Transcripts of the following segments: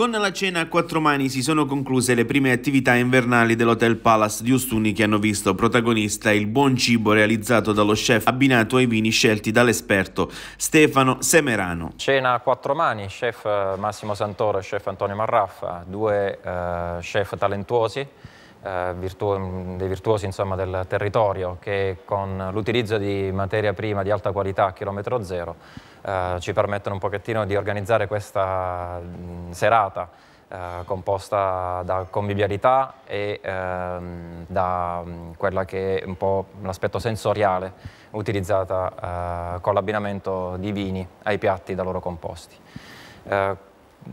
Con la cena a quattro mani si sono concluse le prime attività invernali dell'Hotel Palace di Ustuni che hanno visto protagonista il buon cibo realizzato dallo chef abbinato ai vini scelti dall'esperto Stefano Semerano. Cena a quattro mani, chef eh, Massimo Santoro e chef Antonio Marraffa, due eh, chef talentuosi eh, virtu dei virtuosi insomma, del territorio che con l'utilizzo di materia prima di alta qualità a chilometro zero eh, ci permettono un pochettino di organizzare questa serata eh, composta da convivialità e ehm, da quella che è un po' l'aspetto sensoriale utilizzata eh, con l'abbinamento di vini ai piatti da loro composti. Eh,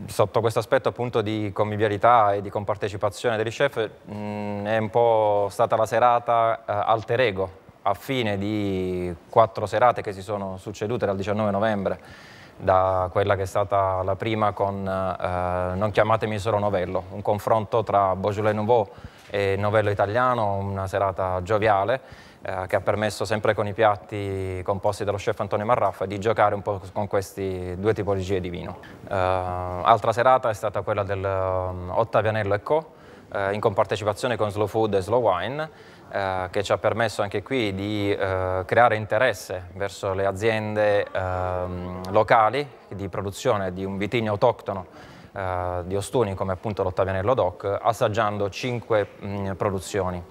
sotto questo aspetto appunto di convivialità e di compartecipazione degli chef mh, mm, è un po' stata la serata eh, alter ego a fine di quattro serate che si sono succedute dal 19 novembre da quella che è stata la prima con eh, Non chiamatemi solo novello, un confronto tra Beaujolais Nouveau e novello italiano, una serata gioviale eh, che ha permesso sempre con i piatti composti dallo chef Antonio Marraffa di giocare un po' con queste due tipologie di vino. Eh, altra serata è stata quella dell'Ottavianello ehm, um, Co., eh, in compartecipazione con Slow Food e Slow Wine, eh, che ci ha permesso anche qui di eh, creare interesse verso le aziende ehm, locali di produzione di un vitigno autoctono eh, di Ostuni come appunto l'Ottavianello DOC assaggiando cinque mh, mm, produzioni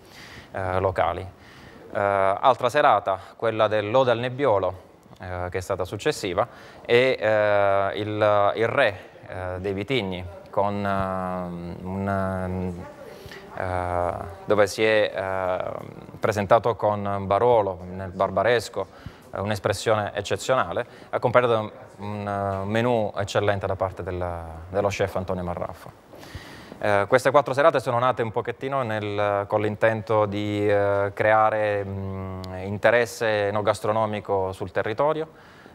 eh, locali. Eh, altra serata, quella dell'Ode al Nebbiolo, eh, che è stata successiva, e eh, il, il, re eh, dei Vitigni, con, ehm, un, ehm, eh, dove si è ehm, presentato con Barolo nel barbaresco, eh, un'espressione eccezionale, accompagnata da un, un menù eccellente da parte della, dello chef Antonio Marraffa. Eh, queste quattro serate sono nate un pochettino nel, con l'intento di eh, creare mh, mm, interesse gastronomico sul territorio,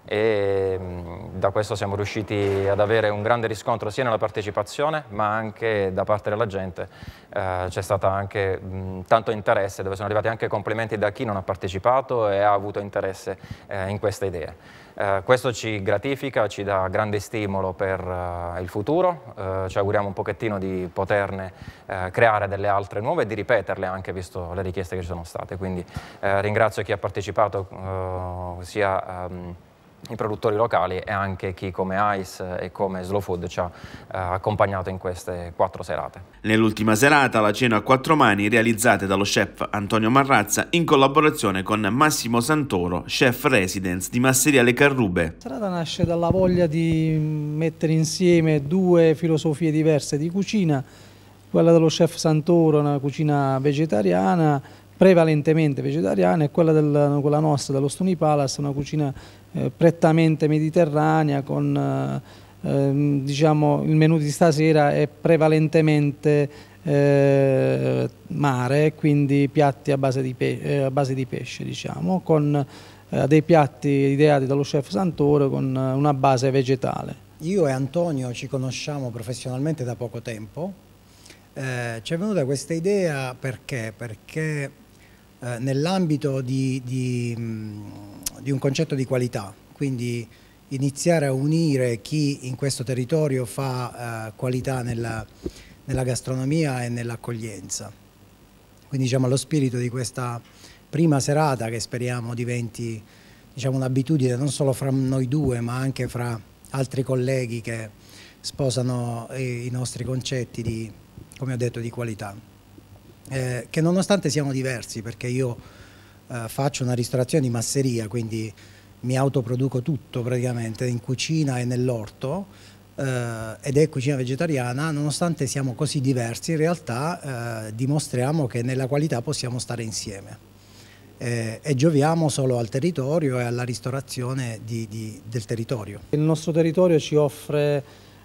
e mm, da questo siamo riusciti ad avere un grande riscontro sia nella partecipazione ma anche da parte della gente eh, c'è stato anche mh, mm, tanto interesse dove sono arrivati anche complimenti da chi non ha partecipato e ha avuto interesse eh, in questa idea. Eh, questo ci gratifica, ci dà grande stimolo per uh, il futuro, eh, ci auguriamo un pochettino di poterne eh, creare delle altre nuove e di ripeterle anche visto le richieste che ci sono state, quindi ringrazio chi ha partecipato sia um, i produttori locali e anche chi come ICE e come Slow Food ci ha eh, accompagnato in queste quattro serate. Nell'ultima serata la cena a quattro mani realizzata dallo chef Antonio Marrazza in collaborazione con Massimo Santoro, chef residence di Masseriale Carrube. La serata nasce dalla voglia di mettere insieme due filosofie diverse di cucina, quella dello chef Santoro, una cucina vegetariana prevalentemente vegetariana e quella, del, quella nostra, dello Stony Palace, una cucina eh, prettamente mediterranea con eh, ehm, diciamo, il menù di stasera è prevalentemente eh, mare, quindi piatti a base di, pe eh, a base di pesce, diciamo, con eh, dei piatti ideati dallo chef Santoro con eh, una base vegetale. Io e Antonio ci conosciamo professionalmente da poco tempo, eh, ci è venuta questa idea perché? Perché eh, nell'ambito di, di, mm, di, un concetto di qualità, quindi iniziare a unire chi in questo territorio fa eh, qualità nella, nella, gastronomia e nell'accoglienza. Quindi diciamo lo spirito di questa prima serata che speriamo diventi diciamo, un'abitudine non solo fra noi due ma anche fra altri colleghi che sposano eh, i nostri concetti di, come ho detto, di qualità eh, che nonostante siamo diversi, perché io eh, faccio una ristorazione di masseria, quindi mi autoproduco tutto praticamente in cucina e nell'orto, eh, ed è cucina vegetariana, nonostante siamo così diversi, in realtà eh, dimostriamo che nella qualità possiamo stare insieme. Eh, e gioviamo solo al territorio e alla ristorazione di, di, del territorio. Il nostro territorio ci offre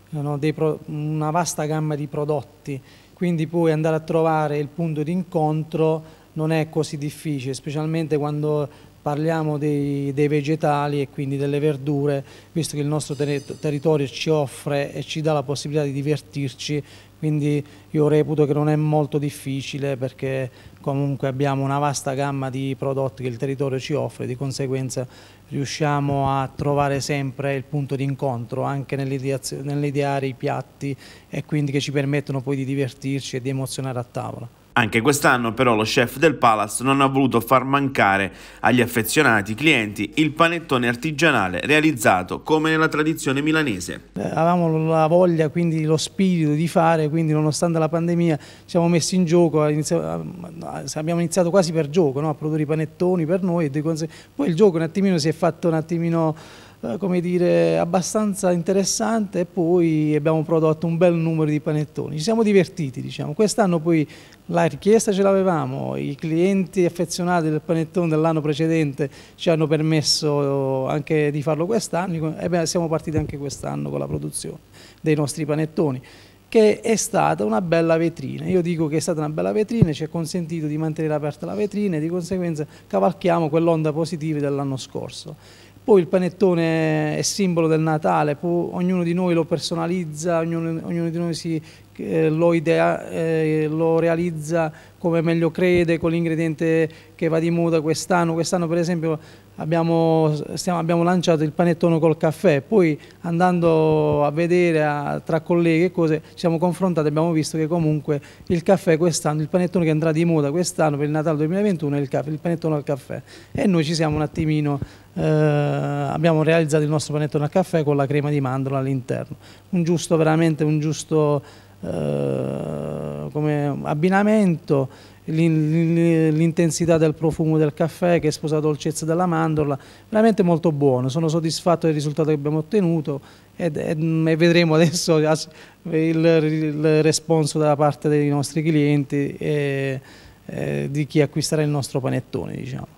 eh, no, pro, una vasta gamma di prodotti quindi poi andare a trovare il punto di incontro non è così difficile, specialmente quando parliamo dei, dei, vegetali e quindi delle verdure, visto che il nostro ter territorio ci offre e ci dà la possibilità di divertirci, quindi io reputo che non è molto difficile perché comunque abbiamo una vasta gamma di prodotti che il territorio ci offre, di conseguenza riusciamo a trovare sempre il punto di incontro anche nell'ideare i piatti e quindi che ci permettono poi di divertirci e di emozionare a tavola. Anche quest'anno però lo chef del Palace non ha voluto far mancare agli affezionati clienti il panettone artigianale realizzato come nella tradizione milanese. Eh, avevamo la voglia, quindi lo spirito di fare, quindi nonostante la pandemia ci siamo messi in gioco, eh, abbiamo iniziato quasi per gioco no? a produrre i panettoni per noi, poi il gioco un attimino si è fatto un attimino eh, come dire, abbastanza interessante e poi abbiamo prodotto un bel numero di panettoni. Ci siamo divertiti, diciamo. Quest'anno poi la richiesta ce l'avevamo, i clienti affezionati del panettone dell'anno precedente ci hanno permesso eh, anche di farlo quest'anno e eh siamo partiti anche quest'anno con la produzione dei nostri panettoni che è stata una bella vetrina. Io dico che è stata una bella vetrina, ci ha consentito di mantenere aperta la vetrina e di conseguenza cavalchiamo quell'onda positiva dell'anno scorso. Poi il panettone è simbolo del Natale, può, ognuno di noi lo personalizza, ognuno, ognuno di noi si, eh, lo, idea, eh, lo, realizza come meglio crede, con l'ingrediente che va di moda quest'anno. Quest'anno per esempio abbiamo, stiamo, abbiamo, lanciato il panettone col caffè, poi andando a vedere a, tra colleghi e cose ci siamo confrontati e abbiamo visto che comunque il caffè quest'anno, il panettone che andrà di moda quest'anno per il Natale 2021 è il, caffè, il panettone al caffè e noi ci siamo un attimino eh, abbiamo realizzato il nostro panettone al caffè con la crema di mandorla all'interno. Un giusto, veramente un giusto eh, abbinamento l'intensità del profumo del caffè che sposa la dolcezza della mandorla, veramente molto buono, sono soddisfatto del risultato che abbiamo ottenuto mm, e, vedremo adesso il, responso da parte dei nostri clienti e eh, di chi acquisterà il nostro panettone. Diciamo.